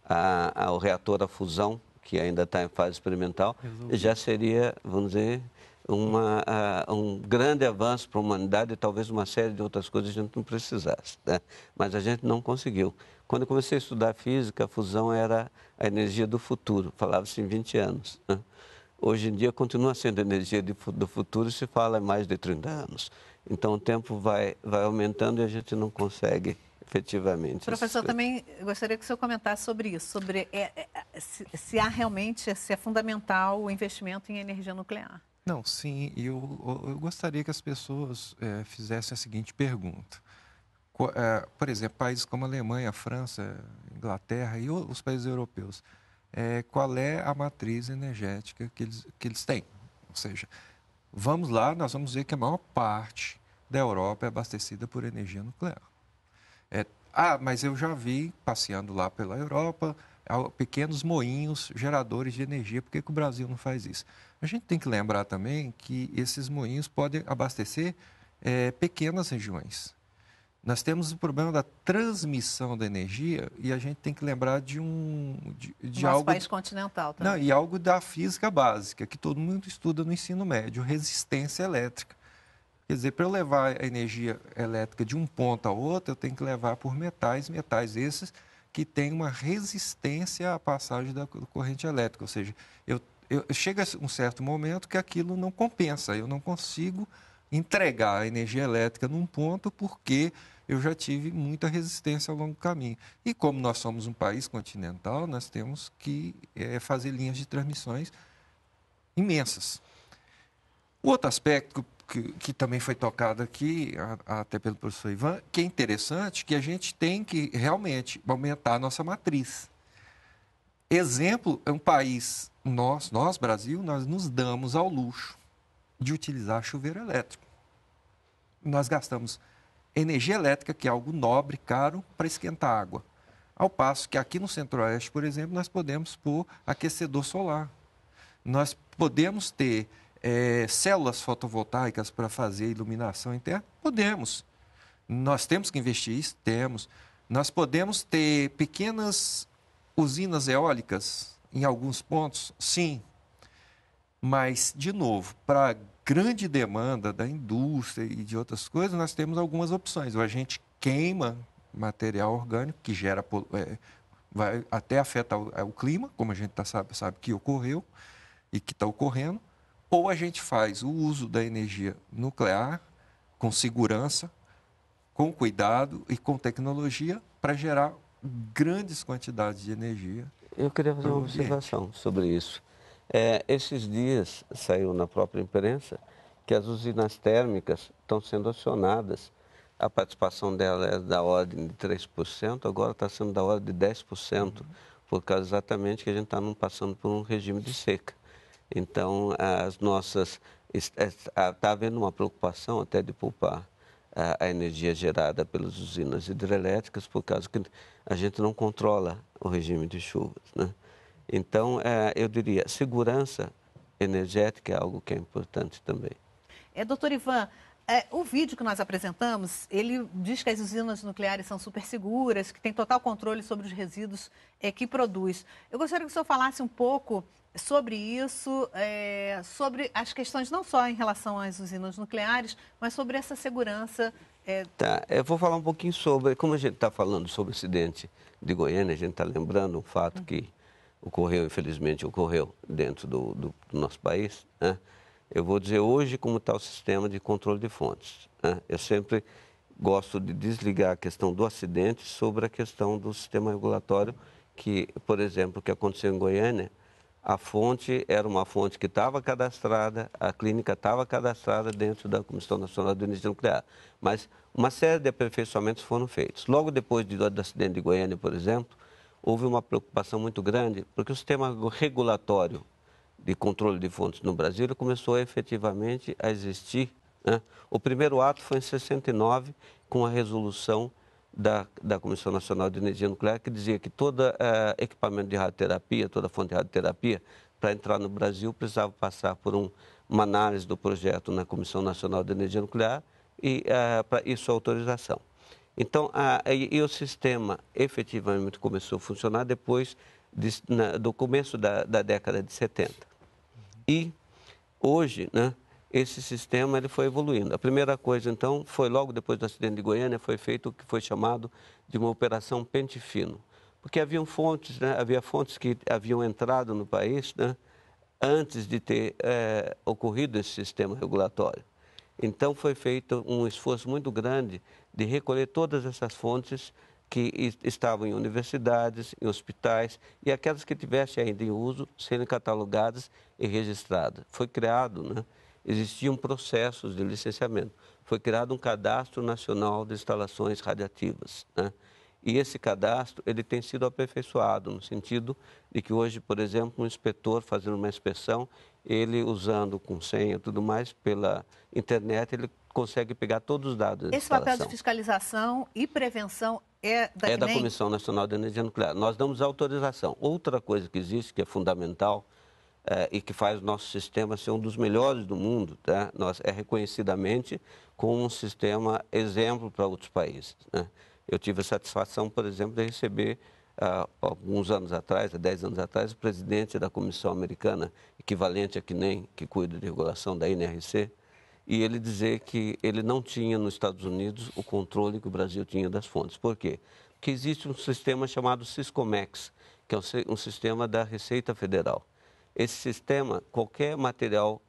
a, a, o reator a fusão que ainda está em fase experimental, já seria, vamos dizer, uma, uh, um grande avanço para a humanidade e talvez uma série de outras coisas a gente não precisasse. Né? Mas a gente não conseguiu. Quando eu comecei a estudar física, a fusão era a energia do futuro, falava-se em 20 anos. Né? Hoje em dia continua sendo energia de, do futuro e se fala em mais de 30 anos. Então o tempo vai, vai aumentando e a gente não consegue efetivamente. Professor, isso. também gostaria que o senhor comentasse sobre isso, sobre é, é, é, se, se, há realmente, se é fundamental o investimento em energia nuclear. Não, sim, eu, eu gostaria que as pessoas é, fizessem a seguinte pergunta. É, por exemplo, países como a Alemanha, a França, a Inglaterra e os países europeus, é, qual é a matriz energética que eles, que eles têm? Ou seja, vamos lá, nós vamos ver que a maior parte da Europa é abastecida por energia nuclear. Ah, mas eu já vi, passeando lá pela Europa, pequenos moinhos geradores de energia. Por que, que o Brasil não faz isso? A gente tem que lembrar também que esses moinhos podem abastecer é, pequenas regiões. Nós temos o problema da transmissão da energia e a gente tem que lembrar de um de, de Nosso algo país continental também. Não, e algo da física básica que todo mundo estuda no ensino médio, resistência elétrica. Quer dizer, para eu levar a energia elétrica de um ponto a outro, eu tenho que levar por metais, metais esses que têm uma resistência à passagem da corrente elétrica. Ou seja, eu, eu, chega um certo momento que aquilo não compensa, eu não consigo entregar a energia elétrica num ponto porque eu já tive muita resistência ao longo do caminho. E como nós somos um país continental, nós temos que é, fazer linhas de transmissões imensas. O outro aspecto que, que também foi tocado aqui, a, até pelo professor Ivan, que é interessante, que a gente tem que realmente aumentar a nossa matriz. Exemplo, é um país, nós, nós, Brasil, nós nos damos ao luxo de utilizar chuveiro elétrico. Nós gastamos energia elétrica, que é algo nobre, caro, para esquentar água. Ao passo que aqui no Centro-Oeste, por exemplo, nós podemos pôr aquecedor solar. Nós podemos ter é, células fotovoltaicas para fazer iluminação interna? Podemos. Nós temos que investir isso? Temos. Nós podemos ter pequenas usinas eólicas em alguns pontos? Sim. Mas, de novo, para grande demanda da indústria e de outras coisas, nós temos algumas opções. Ou a gente queima material orgânico, que gera. É, vai até afeta o, é, o clima, como a gente tá, sabe, sabe que ocorreu e que está ocorrendo ou a gente faz o uso da energia nuclear com segurança, com cuidado e com tecnologia para gerar grandes quantidades de energia. Eu queria fazer uma observação sobre isso. É, esses dias saiu na própria imprensa que as usinas térmicas estão sendo acionadas. A participação dela é da ordem de 3%, agora está sendo da ordem de 10%, uhum. por causa exatamente que a gente está passando por um regime de seca. Então, as nossas. Está havendo uma preocupação até de poupar a, energia gerada pelas usinas hidrelétricas, por causa que a gente não controla o regime de chuvas. Né? Então, é, eu diria, segurança energética é algo que é importante também. É, doutor Ivan, é, o vídeo que nós apresentamos, ele diz que as usinas nucleares são super seguras, que tem total controle sobre os resíduos é, que produz. Eu gostaria que o senhor falasse um pouco sobre isso, é, sobre as questões não só em relação às usinas nucleares, mas sobre essa segurança. É... Tá, eu vou falar um pouquinho sobre, como a gente está falando sobre o acidente de Goiânia, a gente está lembrando o fato uhum. que ocorreu, infelizmente, ocorreu dentro do, do, do nosso país, né? Eu vou dizer hoje como está o sistema de controle de fontes. Né? Eu sempre gosto de desligar a questão do acidente sobre a questão do sistema regulatório que, por exemplo, o que aconteceu em Goiânia, a fonte era uma fonte que estava cadastrada, a clínica estava cadastrada dentro da Comissão Nacional de Energia Nuclear. Mas uma série de aperfeiçoamentos foram feitos. Logo depois do, do acidente de Goiânia, por exemplo, houve uma preocupação muito grande, porque o sistema regulatório de controle de fontes no Brasil começou efetivamente a existir. Né? O primeiro ato foi em 69, com a resolução da, da Comissão Nacional de Energia Nuclear, que dizia que todo é, equipamento de radioterapia, toda fonte de radioterapia, para entrar no Brasil, precisava passar por um, uma análise do projeto na Comissão Nacional de Energia Nuclear e é, eh, para isso autorização. Então, a, e, e, o sistema efetivamente começou a funcionar depois de, na, do começo da, da década de 70. E hoje, né, esse sistema ele foi evoluindo. A primeira coisa, então, foi logo depois do acidente de Goiânia, foi feito o que foi chamado de uma operação pente fino. Porque haviam fontes, né, havia fontes que haviam entrado no país né, antes de ter é, ocorrido esse sistema regulatório. Então, foi feito um esforço muito grande de recolher todas essas fontes que estavam em universidades, em hospitais e aquelas que tivessem ainda em uso serem catalogadas e registradas. Foi criado, né? existiam processos de licenciamento. Foi criado um cadastro nacional de instalações radiativas. Né? E esse cadastro ele tem sido aperfeiçoado no sentido de que hoje, por exemplo, um inspetor fazendo uma inspeção, ele usando com senha e tudo mais pela internet, ele consegue pegar todos os dados. Esse papel de fiscalização e prevenção é da, é da Comissão Nacional de Energia Nuclear. Nós damos autorização. Outra coisa que existe que é fundamental eh, e que faz o nosso sistema ser um dos melhores do mundo. Tá? Nós é reconhecidamente como um sistema exemplo para outros países. Né? Eu tive a satisfação, por exemplo, de receber ah, alguns anos atrás, há 10 anos atrás, o presidente da Comissão Americana, equivalente a que nem que cuida de regulação da NRC, e ele dizer que ele não tinha nos Estados Unidos o controle que o Brasil tinha das fontes. Por quê? Porque existe um sistema chamado Siscomex, que é um sistema da Receita Federal esse sistema, qualquer material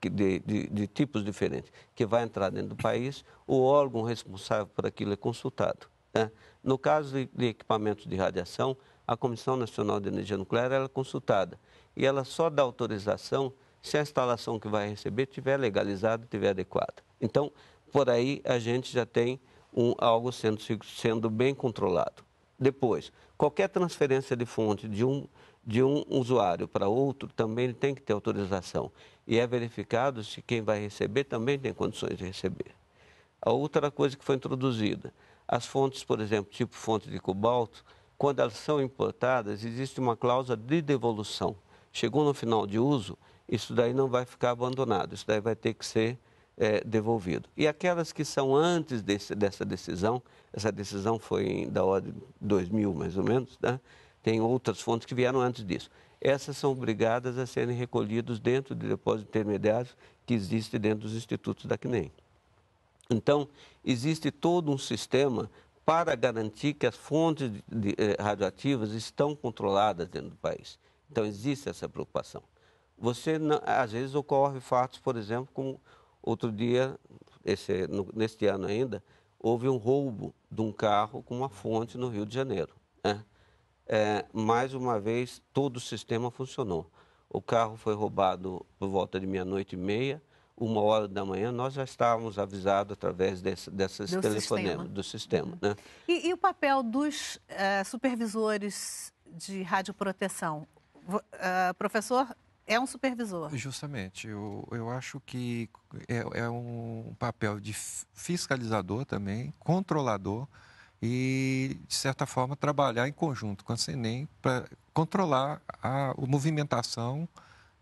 de, de, de, tipos diferentes que vai entrar dentro do país, o órgão responsável por aquilo é consultado. Né? No caso de, de, equipamentos de radiação, a Comissão Nacional de Energia Nuclear é consultada e ela só dá autorização se a instalação que vai receber tiver legalizada, tiver adequada. Então, por aí a gente já tem um, algo sendo, sendo bem controlado. Depois, qualquer transferência de fonte de um de um usuário para outro também tem que ter autorização. E é verificado se quem vai receber também tem condições de receber. A outra coisa que foi introduzida, as fontes, por exemplo, tipo fonte de cobalto, quando elas são importadas, existe uma cláusula de devolução. Chegou no final de uso, isso daí não vai ficar abandonado, isso daí vai ter que ser é, devolvido. E aquelas que são antes desse, dessa decisão, essa decisão foi da ordem de 2000 mais ou menos, né? tem outras fontes que vieram antes disso. Essas são obrigadas a serem recolhidas dentro de depósitos intermediários que existe dentro dos institutos da CNEM. Então, existe todo um sistema para garantir que as fontes de, de, eh, radioativas estão controladas dentro do país. Então, existe essa preocupação. Você, às vezes, ocorre fatos, por exemplo, como outro dia, esse, no, neste ano ainda, houve um roubo de um carro com uma fonte no Rio de Janeiro. Né? é, mais uma vez, todo o sistema funcionou. O carro foi roubado por volta de meia-noite e meia, uma hora da manhã, nós já estávamos avisados através desse, dessas do telefonemas sistema. do sistema. Né? E, e o papel dos uh, supervisores de radioproteção? Uh, professor, é um supervisor. Justamente. Eu, eu acho que é, é um papel de fiscalizador também, controlador, e, de certa forma, trabalhar em conjunto com a CNEM para controlar a, a, movimentação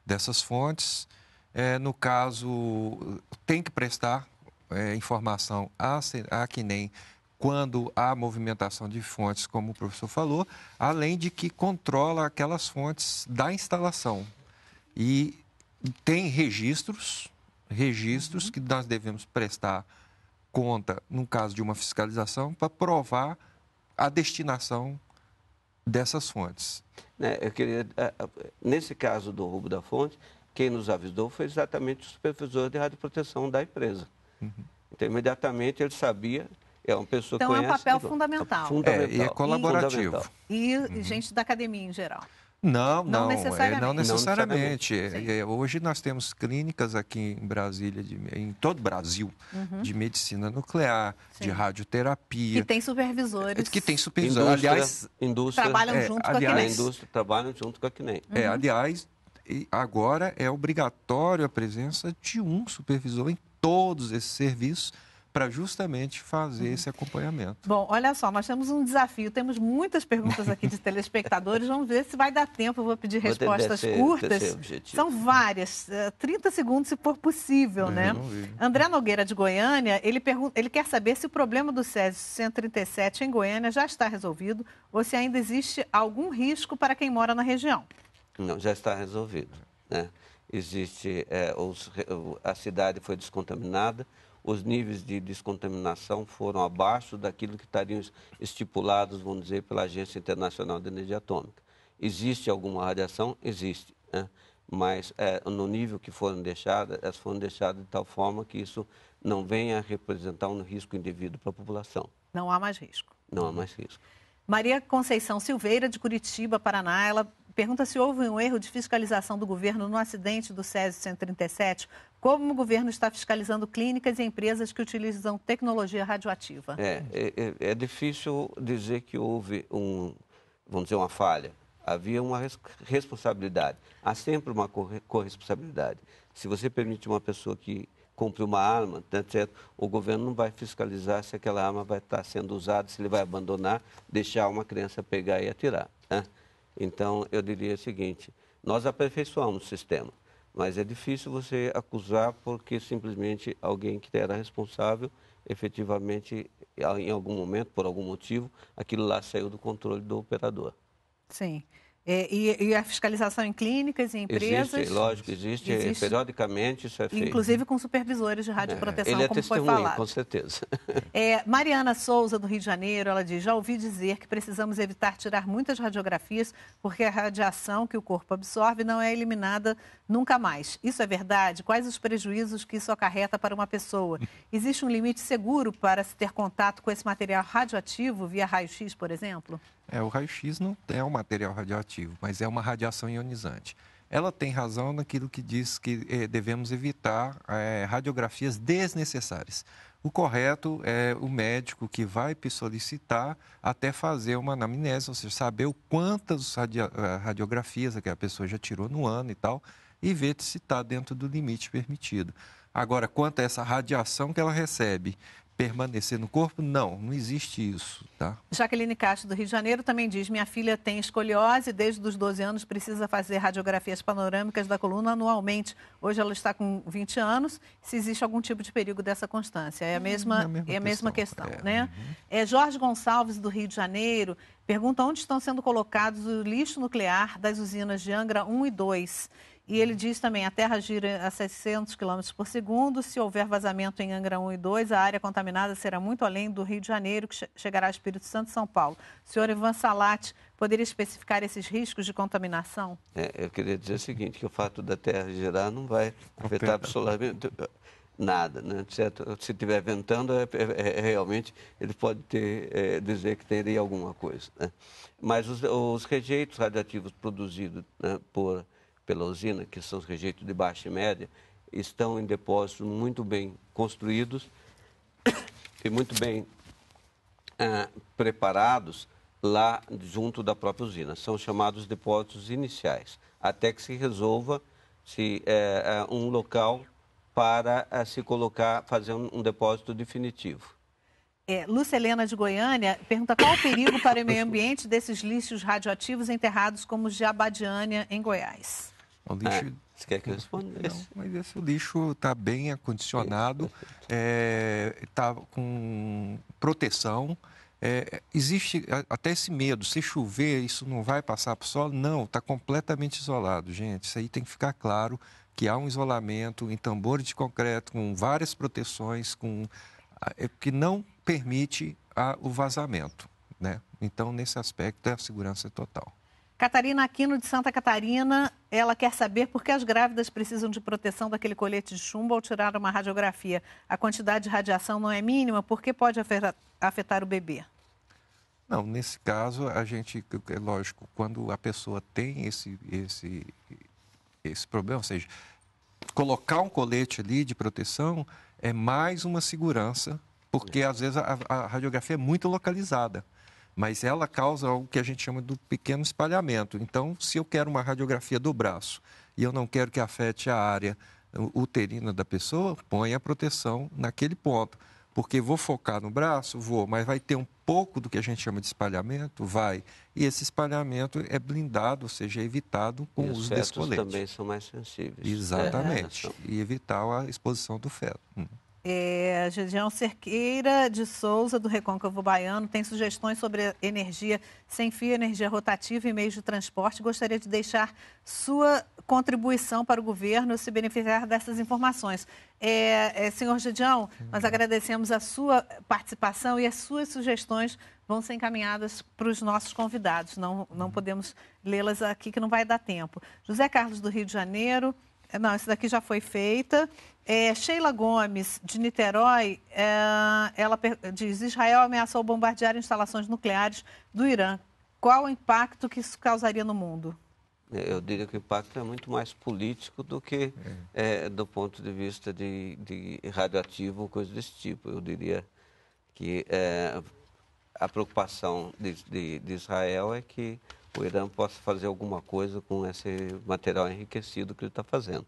dessas fontes. É, no caso, tem que prestar é, informação à, à CNEM quando há movimentação de fontes, como o professor falou, além de que controla aquelas fontes da instalação. E tem registros, registros uhum. que nós devemos prestar conta, no caso de uma fiscalização, para provar a destinação dessas fontes. É, eu queria, é, é, nesse caso do roubo da fonte, quem nos avisou foi exatamente o supervisor de radioproteção da empresa. Uhum. Então, imediatamente ele sabia é uma pessoa então, conhece, é um papel fundamental. fundamental. É, e é colaborativo. E, e uhum. gente da academia em geral. Não, não, é, não necessariamente. não necessariamente. Não necessariamente. É, é, hoje nós temos clínicas aqui em Brasília, de, em todo o Brasil, uhum. de medicina nuclear, Sim. de radioterapia. Que tem supervisores. Que tem supervisores. Indústria, aliás, indústria, trabalham é, junto aliás, com a Indústria, trabalham junto com a CNEM. Uhum. É, aliás, agora é obrigatório a presença de um supervisor em todos esses serviços para justamente fazer uhum. esse acompanhamento. Bom, olha só, nós temos um desafio, temos muitas perguntas aqui de telespectadores, vamos ver se vai dar tempo, eu vou pedir vou respostas ser, curtas. São várias, 30 eh, segundos se for possível, eu né? André Nogueira de Goiânia, ele, pergunta, ele quer saber se o problema do SESI 137 em Goiânia já está resolvido ou se ainda existe algum risco para quem mora na região. Não, já está resolvido, né? Existe, é, os, a cidade foi descontaminada, os níveis de descontaminação foram abaixo daquilo que estariam estipulados, vamos dizer, pela Agência Internacional de Energia Atômica. Existe alguma radiação? Existe. Né? Mas é, no nível que foram deixadas, elas foram deixadas de tal forma que isso não venha a representar um risco indevido para a população. Não há mais risco. Não há mais risco. Maria Conceição Silveira, de Curitiba, Paraná, ela pergunta se houve um erro de fiscalização do governo no acidente do SESI 137. Como o governo está fiscalizando clínicas e empresas que utilizam tecnologia radioativa? É, é, é, é difícil dizer que houve um, vamos dizer, uma falha. Havia uma responsabilidade. Há sempre uma corresponsabilidade. Se você permite uma pessoa que compre uma arma, tá certo, O governo não vai fiscalizar se aquela arma vai estar sendo usada, se ele vai abandonar, deixar uma criança pegar e atirar. Né? Então, eu diria o seguinte: nós aperfeiçoamos o sistema, mas é difícil você acusar porque simplesmente alguém que era responsável, efetivamente, em algum momento, por algum motivo, aquilo lá saiu do controle do operador. Sim. É, e, e, a fiscalização em clínicas e empresas? Existe, lógico, existe, é, existe. Periodicamente isso é feito. Inclusive né? com supervisores de radioproteção, é, ele é como foi falado. com certeza. É, Mariana Souza, do Rio de Janeiro, ela diz, já ouvi dizer que precisamos evitar tirar muitas radiografias porque a radiação que o corpo absorve não é eliminada nunca mais. Isso é verdade? Quais os prejuízos que isso acarreta para uma pessoa? Existe um limite seguro para se ter contato com esse material radioativo via raio-x, por exemplo? É, o raio-x não é um material radioativo, mas é uma radiação ionizante. Ela tem razão naquilo que diz que eh, devemos evitar eh, radiografias desnecessárias. O correto é o médico que vai solicitar até fazer uma anamnese, ou seja, saber quantas eh, radiografias que a pessoa já tirou no ano e tal, e ver se está dentro do limite permitido. Agora, quanto a essa radiação que ela recebe permanecer no corpo? Não, não existe isso, tá? Jaqueline Castro, do Rio de Janeiro, também diz: minha filha tem escoliose, desde os 12 anos precisa fazer radiografias panorâmicas da coluna anualmente. Hoje ela está com 20 anos. Se existe algum tipo de perigo dessa constância? É a hum, mesma, é a mesma, é a mesma questão, questão é, né? Uhum. É, Jorge Gonçalves, do Rio de Janeiro, pergunta onde estão sendo colocados o lixo nuclear das usinas de Angra 1 e 2. E ele diz também, a Terra gira a 600 km por segundo, se houver vazamento em Angra 1 e 2, a área contaminada será muito além do Rio de Janeiro, que chegará a Espírito Santo e São Paulo. Senhor Ivan Salat, poderia especificar esses riscos de contaminação? É, eu queria dizer o seguinte, que o fato da Terra girar não vai afetar absolutamente eh, nada, né? Certo? Se tiver ventando, é é, é, é, realmente ele pode ter, eh, dizer que teria alguma coisa, né? Mas os, os rejeitos radioativos produzidos né, por pela usina, que são os rejeitos de baixa e média, estão em depósitos muito bem construídos e muito bem ah, preparados lá junto da própria usina. São chamados depósitos iniciais, até que se resolva se é, um local para é, se colocar, fazer um, um depósito definitivo. É, Lúcia Helena de Goiânia pergunta qual o perigo para o meio ambiente desses lixos radioativos enterrados como de Abadiânia, em Goiás. O é lixo. Ah, você quer que eu responda? Não, mas esse lixo está bem acondicionado, está é, tá com proteção. É, existe até esse medo, se chover, isso não vai passar para o solo? Não, está completamente isolado, gente. Isso aí tem que ficar claro que há um isolamento em tambores de concreto, com várias proteções, com é, que não permite a, o vazamento. Né? Então, nesse aspecto, é a segurança total. Catarina Aquino, de Santa Catarina, ela quer saber por que as grávidas precisam de proteção daquele colete de chumbo ao tirar uma radiografia. A quantidade de radiação não é mínima, por que pode afetar o bebê? Não, nesse caso, a gente, é lógico, quando a pessoa tem esse, esse, esse problema, ou seja, colocar um colete ali de proteção é mais uma segurança, porque às vezes a, a radiografia é muito localizada mas ela causa algo que a gente chama do pequeno espalhamento. Então, se eu quero uma radiografia do braço e eu não quero que afete a área uterina da pessoa, põe a proteção naquele ponto. Porque vou focar no braço, vou, mas vai ter um pouco do que a gente chama de espalhamento, vai. E esse espalhamento é blindado, ou seja, é evitado com o uso desse colete. Os fetos também são mais sensíveis. Exatamente. É, é, são. e evitar a exposição do feto. Hum. É, Gideão Cerqueira de Souza, do Recôncavo Baiano, tem sugestões sobre energia sem fio, energia rotativa e meios de transporte. Gostaria de deixar sua contribuição para o governo se beneficiar dessas informações. É, é, senhor Gideão, nós agradecemos a sua participação e as suas sugestões vão ser encaminhadas para os nossos convidados. Não, não uhum. podemos lê-las aqui, que não vai dar tempo. José Carlos, do Rio de Janeiro. Não, essa daqui já foi feita. É, Sheila Gomes, de Niterói, é, ela diz: Israel ameaçou bombardear instalações nucleares do Irã. Qual o impacto que isso causaria no mundo? Eu diria que o impacto é muito mais político do que é, é do ponto de vista de, de radioativo ou coisa desse tipo. Eu diria que é, a preocupação de, de, de Israel é que o Irã possa fazer alguma coisa com esse material enriquecido que ele está fazendo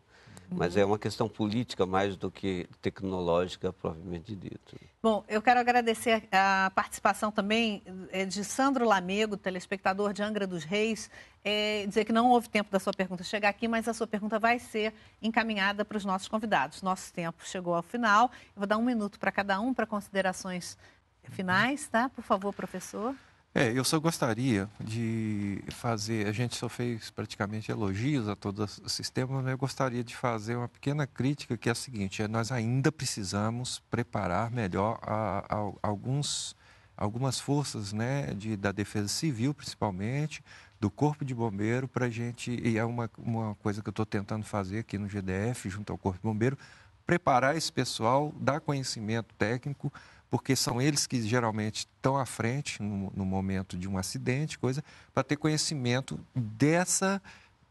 mas é uma questão política mais do que tecnológica provavelmente dito. Bom, eu quero agradecer a participação também eh, de Sandro Lamego, telespectador de Angra dos Reis, é dizer que não houve tempo da sua pergunta chegar aqui, mas a sua pergunta vai ser encaminhada para os nossos convidados. Nosso tempo chegou ao final. Eu vou dar um minuto para cada um para considerações finais, tá? Por favor, professor. É, eu só gostaria de fazer. A gente só fez praticamente elogios a todo o sistema, mas eu gostaria de fazer uma pequena crítica que é a seguinte: é, nós ainda precisamos preparar melhor a, a, alguns, algumas forças né, de, da defesa civil, principalmente, do Corpo de Bombeiro, para a gente. E é uma, uma coisa que eu estou tentando fazer aqui no GDF, junto ao Corpo de Bombeiro, preparar esse pessoal, dar conhecimento técnico porque são eles que geralmente estão à frente no, no momento de um acidente, coisa, para ter conhecimento dessa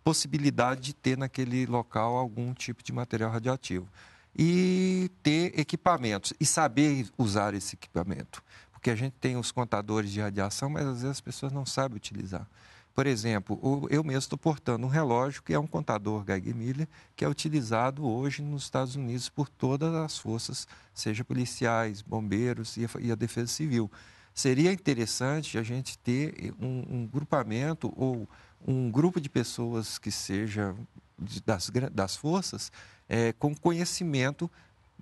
possibilidade de ter naquele local algum tipo de material radioativo. E ter equipamentos e saber usar esse equipamento. Porque a gente tem os contadores de radiação, mas às vezes as pessoas não sabem utilizar. Por exemplo, eu mesmo estou portando um relógio que é um contador Geiger Miller, que é utilizado hoje nos Estados Unidos por todas as forças, seja policiais, bombeiros e a, defesa civil. Seria interessante a gente ter eh, um, um grupamento ou um grupo de pessoas que seja das, das forças é, com conhecimento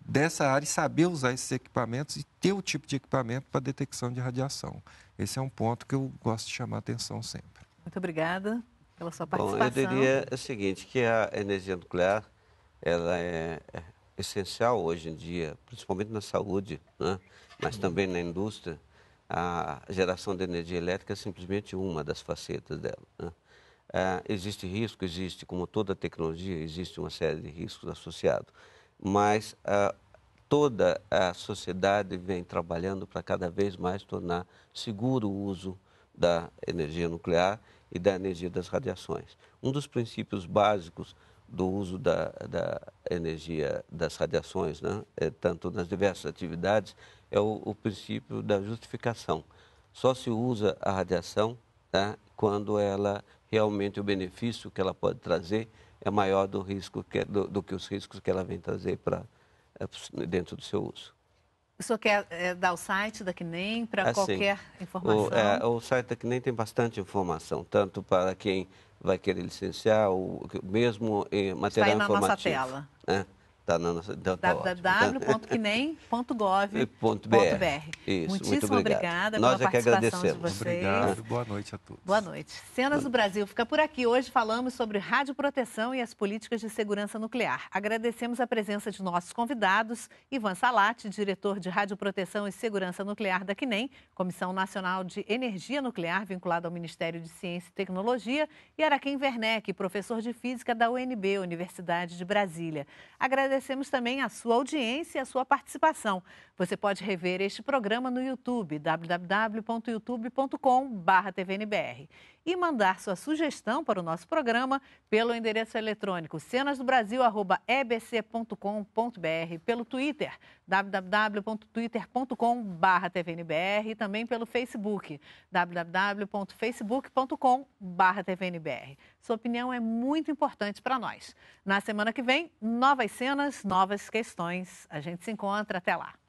dessa área e saber usar esses equipamentos e ter o tipo de equipamento para detecção de radiação. Esse é um ponto que eu gosto de chamar a atenção sempre. Muito obrigada pela sua participação. Bom, eu diria o seguinte, que a energia nuclear ela é, é essencial hoje em dia, principalmente na saúde, né? mas também na indústria. A geração de energia elétrica é simplesmente uma das facetas dela. Né? É, existe risco, existe, como toda tecnologia, existe uma série de riscos associados, mas é, toda a sociedade vem trabalhando para cada vez mais tornar seguro o uso da energia nuclear e da energia das radiações. Um dos princípios básicos do uso da, da energia das radiações, né, é, tanto nas diversas atividades, é o, o, princípio da justificação. Só se usa a radiação tá, quando ela realmente o benefício que ela pode trazer é maior do risco que, do, do que os riscos que ela vem trazer para eh, dentro do seu uso. O senhor quer é, dar o site da QNEM para ah, qualquer informação? O, é, o site da QNEM tem bastante informação, tanto para quem vai querer licenciar, ou mesmo em material Está aí na informativo. Nossa tela. Né? Está na nossa. Tá, tá www.quinem.gov.br. Tá. Isso, Muitíssimo obrigada Nós pela é participação de vocês. Obrigado. Boa noite a todos. Boa noite. Cenas Boa. do Brasil fica por aqui. Hoje falamos sobre radioproteção e as políticas de segurança nuclear. Agradecemos a presença de nossos convidados, Ivan Salati, diretor de Radioproteção e Segurança Nuclear da Quinem, Comissão Nacional de Energia Nuclear, vinculada ao Ministério de Ciência e Tecnologia, e Araquém Werneck, professor de Física da UNB, Universidade de Brasília. Agradecemos agradecemos também a sua audiência e a sua participação. Você pode rever este programa no YouTube, www.youtube.com.br e mandar sua sugestão para o nosso programa pelo endereço eletrônico cenasdobrasil.ebc.com.br, pelo Twitter, www.twitter.com.br e também pelo Facebook, www.facebook.com.br. Sua opinião é muito importante para nós. Na semana que vem, novas cenas, novas questões. A gente se encontra. Até lá.